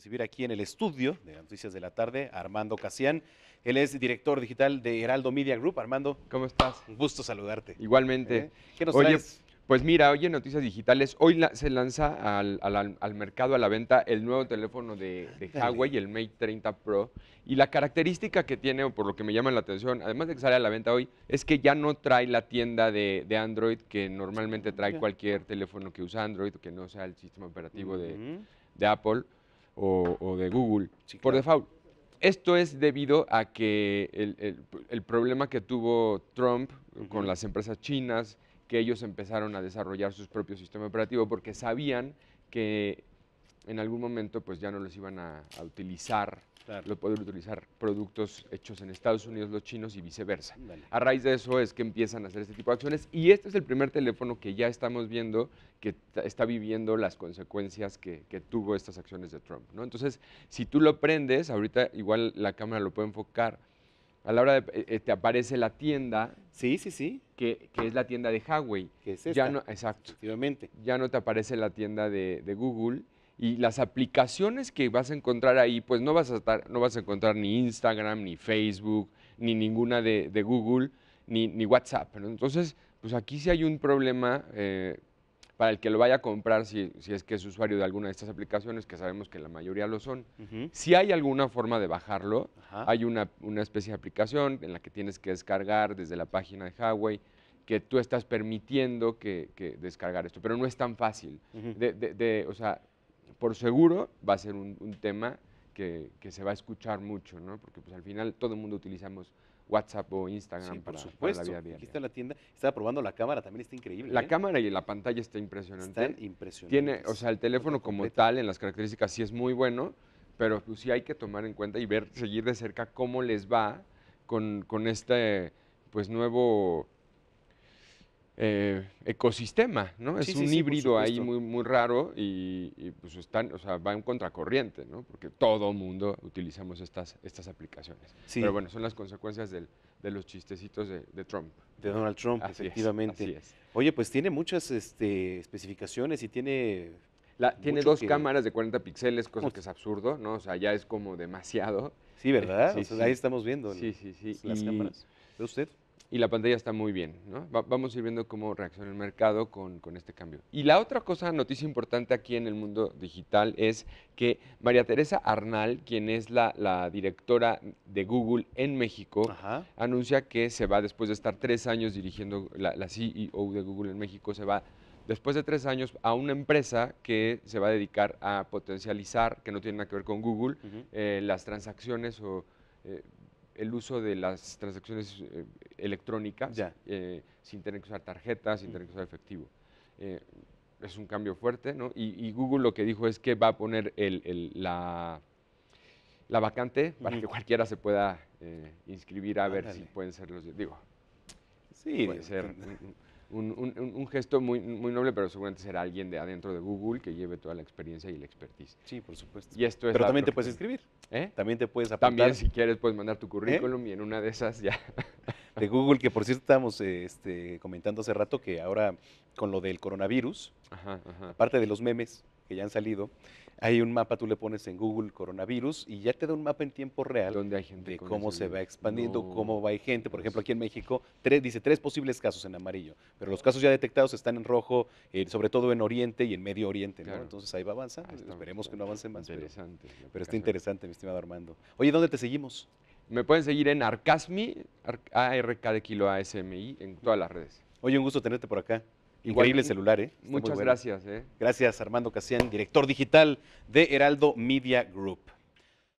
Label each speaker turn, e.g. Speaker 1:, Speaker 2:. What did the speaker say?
Speaker 1: recibir aquí en el estudio de Noticias de la Tarde a Armando Casián. Él es director digital de Heraldo Media Group. Armando. ¿Cómo estás? Un gusto saludarte. Igualmente. ¿Eh? ¿Qué nos traes? Pues
Speaker 2: mira, hoy en Noticias Digitales, hoy se lanza al, al, mercado, a la venta, el nuevo teléfono de, Huawei, el Mate 30 Pro. Y la característica que tiene, o por lo que me llama la atención, además de que sale a la venta hoy, es que ya no trae la tienda de, Android que normalmente trae cualquier teléfono que usa Android, que no sea el sistema operativo de, de Apple o, de Google por default. Esto es debido a que el, problema que tuvo Trump con las empresas chinas, que ellos empezaron a desarrollar sus propios sistemas operativos porque sabían que en algún momento pues ya no los iban a, a utilizar lo pueden utilizar productos hechos en Estados Unidos los chinos y viceversa. A raíz de eso es que empiezan a hacer este tipo de acciones y este es el primer teléfono que ya estamos viendo que está viviendo las consecuencias que, tuvo estas acciones de Trump. ¿no? Entonces, si tú lo prendes, ahorita igual la cámara lo puede enfocar. A la hora de, eh, eh, te aparece la tienda. Sí, sí, sí. Que, es la tienda de Huawei. Que es Ya no, exacto. Efectivamente. Ya no te aparece la tienda de, de Google y las aplicaciones que vas a encontrar ahí, pues no vas a, estar, no vas a encontrar ni Instagram, ni Facebook, ni ninguna de, Google, ni, WhatsApp. Entonces, pues aquí sí hay un problema eh, para el que lo vaya a comprar, si, si, es que es usuario de alguna de estas aplicaciones, que sabemos que la mayoría lo son. Si hay alguna forma de bajarlo, hay una, especie de aplicación en la que tienes que descargar desde la página de Huawei, que tú estás permitiendo que, descargar esto, pero no es tan fácil. de, de, de, o sea, por seguro va a ser un, tema que, se va a escuchar mucho, ¿no? Porque pues al final todo el mundo utilizamos WhatsApp o Instagram para, supuesto. la vida Aquí
Speaker 1: está la tienda. Estaba probando la cámara, también está increíble. La ¿eh? cámara y la pantalla está impresionante. Están impresionantes. Tiene, o sea, el teléfono como
Speaker 2: tal en las características sí es muy bueno, pero pues, sí hay que tomar en cuenta y ver, seguir de cerca cómo les va con, con este pues nuevo eh, ecosistema, ¿no? es un híbrido ahí muy, muy raro y, pues están, o sea, va en contracorriente, ¿no? Porque todo mundo utilizamos estas, estas aplicaciones. Pero bueno, son las consecuencias del, de los chistecitos de, Trump. De Donald Trump, efectivamente.
Speaker 1: Oye, pues tiene muchas este, especificaciones y tiene... La, tiene dos cámaras de 40 píxeles, cosa que es
Speaker 2: absurdo, ¿no? O sea, ya es como demasiado. Sí, ¿verdad? ahí estamos viendo. Sí, sí, sí. Las cámaras. ¿Ve usted? y la pantalla está muy bien. ¿no? vamos a ir viendo cómo reacciona el mercado con, este cambio. Y la otra cosa, noticia importante aquí en el mundo digital, es que María Teresa Arnal, quien es la, directora de Google en México, anuncia que se va, después de estar tres años dirigiendo la, CEO de Google en México, se va después de tres años a una empresa que se va a dedicar a potencializar, que no tiene nada que ver con Google, eh, las transacciones o... Eh, el uso de las transacciones eh, electrónicas eh, sin tener que usar tarjetas, sin mm. tener que usar efectivo. Eh, es un cambio fuerte, ¿no? Y, Google lo que dijo es que va a poner la, la, vacante para que cualquiera se pueda inscribir a ver si pueden ser los... Digo, sí, ser un, un, gesto muy, muy noble, pero seguramente será alguien de adentro de Google que lleve toda la experiencia y la expertise. Sí, por supuesto. Y esto pero también te puedes inscribir. ¿Eh? También te puedes apuntar. También si quieres puedes mandar tu currículum
Speaker 1: ¿Eh? y en una de esas ya. De Google, que por cierto estábamos este, comentando hace rato que ahora con lo del coronavirus, ajá, aparte de los memes, que ya han salido, hay un mapa, tú le pones en Google coronavirus y ya te da un mapa en tiempo real de cómo se va expandiendo, cómo va hay gente. Por ejemplo, aquí en México dice tres posibles casos en amarillo, pero los casos ya detectados están en rojo, eh, sobre todo en Oriente y en Medio Oriente. Entonces ahí va avanzando, esperemos que no avance más. Interesante. Pero, está interesante, mi estimado Armando. Oye, ¿dónde te seguimos? Me pueden seguir en Arcasmi, a de Kilo i en todas las redes. Oye, un gusto tenerte por acá. Increíble celular, ¿eh? muchas gracias, ¿eh? Gracias, Armando Casián, director digital de Heraldo Media Group.